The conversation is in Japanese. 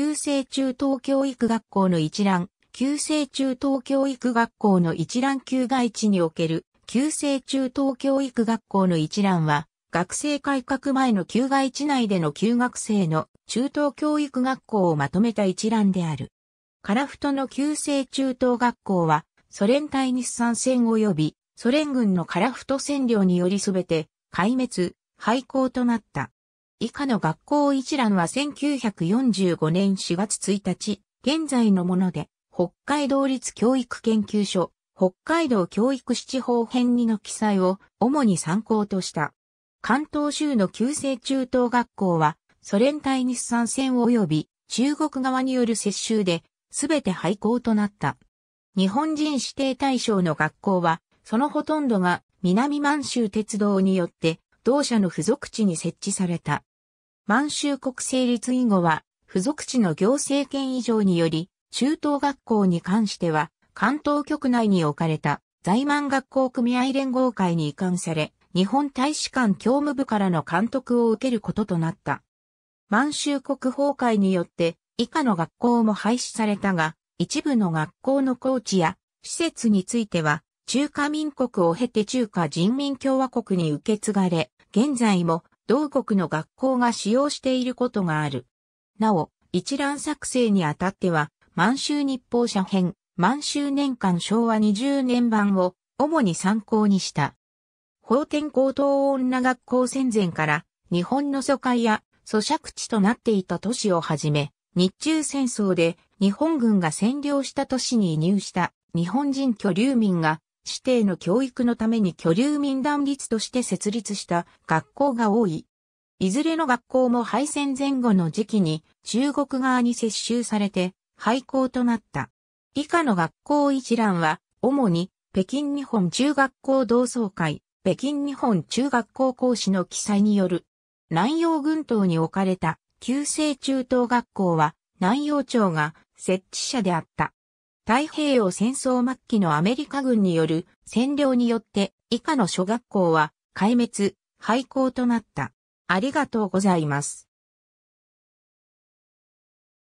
旧制中等教育学校の一覧、旧制中等教育学校の一覧旧外地における、旧制中等教育学校の一覧は、学生改革前の旧外地内での休学生の中等教育学校をまとめた一覧である。樺太の旧制中等学校は、ソ連対日産戦及び、ソ連軍の樺太占領によりすべて、壊滅、廃校となった。以下の学校一覧は1945年4月1日、現在のもので、北海道立教育研究所、北海道教育七法編2の記載を主に参考とした。関東州の旧制中等学校は、ソ連対日産戦及び中国側による接収で、すべて廃校となった。日本人指定対象の学校は、そのほとんどが南満州鉄道によって同社の付属地に設置された。満州国成立以後は、付属地の行政権以上により、中等学校に関しては、関東局内に置かれた在満学校組合連合会に移管され、日本大使館教務部からの監督を受けることとなった。満州国崩壊によって以下の学校も廃止されたが、一部の学校のコーチや施設については中華民国を経て中華人民共和国に受け継がれ、現在も同国の学校が使用していることがある。なお、一覧作成にあたっては、満州日報社編、満州年間昭和20年版を主に参考にした。法天高等女学校戦前から日本の疎開や咀嚼地となっていた都市をはじめ、日中戦争で日本軍が占領した都市に移入した日本人居留民が指定の教育のために居留民団立として設立した学校が多い。いずれの学校も敗戦前後の時期に中国側に接収されて廃校となった。以下の学校一覧は、主に北京日本中学校同窓会、北京日本中学校講師の記載による。南洋群島に置かれた旧制中等学校は南洋町が設置者であった。太平洋戦争末期のアメリカ軍による占領によって以下の小学校は壊滅、廃校となった。ありがとうございます。